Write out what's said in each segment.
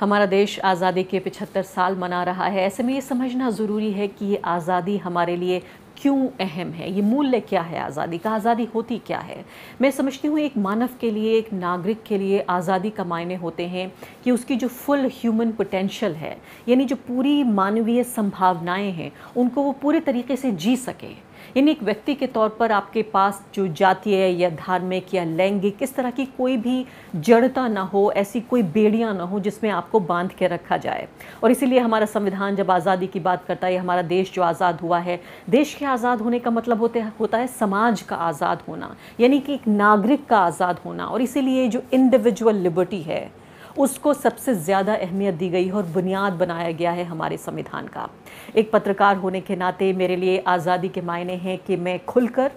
हमारा देश आज़ादी के 75 साल मना रहा है ऐसे में ये समझना ज़रूरी है कि ये आज़ादी हमारे लिए क्यों अहम है ये मूल्य क्या है आज़ादी का आज़ादी होती क्या है मैं समझती हूँ एक मानव के लिए एक नागरिक के लिए आज़ादी का मायने होते हैं कि उसकी जो फुल ह्यूमन पोटेंशियल है यानी जो पूरी मानवीय संभावनाएं हैं उनको वो पूरे तरीके से जी सके इन एक व्यक्ति के तौर पर आपके पास जो जातीय या धार्मिक या लैंगिक इस तरह की कोई भी जड़ता ना हो ऐसी कोई बेड़ियाँ ना हो जिसमें आपको बांध के रखा जाए और इसीलिए हमारा संविधान जब आज़ादी की बात करता है हमारा देश जो आज़ाद हुआ है देश के आज़ाद होने का मतलब होते होता है समाज का आज़ाद होना यानी कि एक नागरिक का आज़ाद होना और इसीलिए जो इंडिविजुअल लिबर्टी है उसको सबसे ज़्यादा अहमियत दी गई है और बुनियाद बनाया गया है हमारे संविधान का एक पत्रकार होने के नाते मेरे लिए आज़ादी के मायने हैं कि मैं खुलकर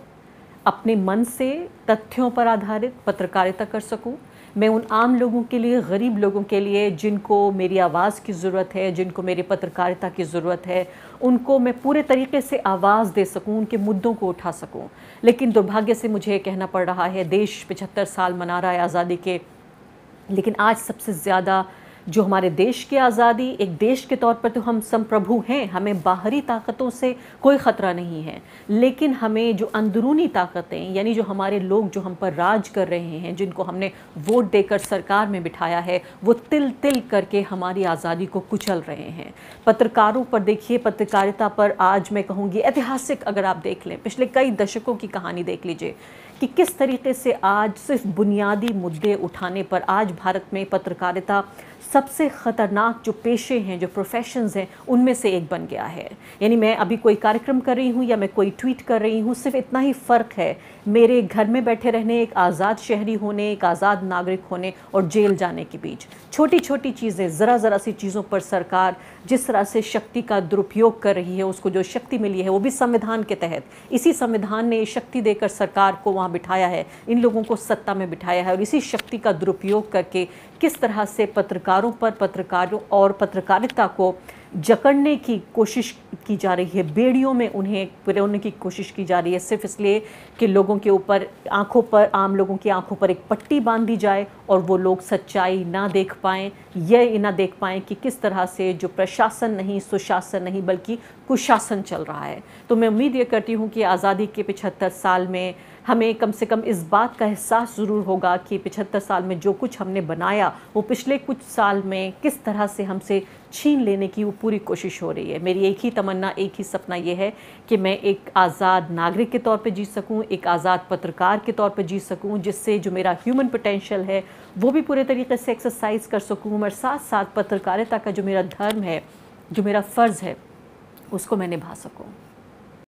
अपने मन से तथ्यों पर आधारित पत्रकारिता कर सकूं मैं उन आम लोगों के लिए गरीब लोगों के लिए जिनको मेरी आवाज़ की ज़रूरत है जिनको मेरी पत्रकारिता की ज़रूरत है उनको मैं पूरे तरीके से आवाज़ दे सकूं उनके मुद्दों को उठा सकूं लेकिन दुर्भाग्य से मुझे कहना पड़ रहा है देश पचहत्तर साल मना रहा है आज़ादी के लेकिन आज सबसे ज़्यादा जो हमारे देश की आज़ादी एक देश के तौर पर तो हम संप्रभु हैं हमें बाहरी ताकतों से कोई ख़तरा नहीं है लेकिन हमें जो अंदरूनी ताकतें यानी जो हमारे लोग जो हम पर राज कर रहे हैं जिनको हमने वोट देकर सरकार में बिठाया है वो तिल तिल करके हमारी आज़ादी को कुचल रहे हैं पत्रकारों पर देखिए पत्रकारिता पर आज मैं कहूँगी ऐतिहासिक अगर आप देख लें पिछले कई दशकों की कहानी देख लीजिए कि किस तरीके से आज सिर्फ बुनियादी मुद्दे उठाने पर आज भारत में पत्रकारिता सबसे ख़तरनाक जो पेशे हैं जो प्रोफेशंस हैं उनमें से एक बन गया है यानी मैं अभी कोई कार्यक्रम कर रही हूँ या मैं कोई ट्वीट कर रही हूँ सिर्फ इतना ही फ़र्क है मेरे घर में बैठे रहने एक आज़ाद शहरी होने एक आज़ाद नागरिक होने और जेल जाने के बीच छोटी छोटी चीज़ें ज़रा ज़रा सी चीज़ों पर सरकार जिस तरह से शक्ति का दुरुपयोग कर रही है उसको जो शक्ति मिली है वो भी संविधान के तहत इसी संविधान ने शक्ति देकर सरकार को वहाँ बिठाया है इन लोगों को सत्ता में बिठाया है और इसी शक्ति का दुरुपयोग करके किस तरह से पत्रकार पत्रकारों पर पत्रकारों और पत्रकारिता को जकड़ने की कोशिश की जा रही है बेड़ियों में उन्हें पिरोने की कोशिश की जा रही है सिर्फ इसलिए कि लोगों के ऊपर आंखों पर आम लोगों की आंखों पर एक पट्टी बांध दी जाए और वो लोग सच्चाई ना देख पाएँ यह ना देख पाएँ कि किस तरह से जो प्रशासन नहीं सुशासन नहीं बल्कि कुशासन चल रहा है तो मैं उम्मीद ये करती हूँ कि आज़ादी के पिछहत्तर साल में हमें कम से कम इस बात का एहसास ज़रूर होगा कि पिछहत्तर साल में जो कुछ हमने बनाया वो पिछले कुछ साल में किस तरह से हमसे छीन लेने की पूरी कोशिश हो रही है मेरी एक ही तमन्ना एक ही सपना ये है कि मैं एक आज़ाद नागरिक के तौर पे जी सकूं एक आज़ाद पत्रकार के तौर पे जी सकूं जिससे जो मेरा ह्यूमन पोटेंशियल है वो भी पूरे तरीके से एक्सरसाइज कर सकूं और साथ साथ पत्रकारिता का जो मेरा धर्म है जो मेरा फ़र्ज़ है उसको मैं निभा सकूँ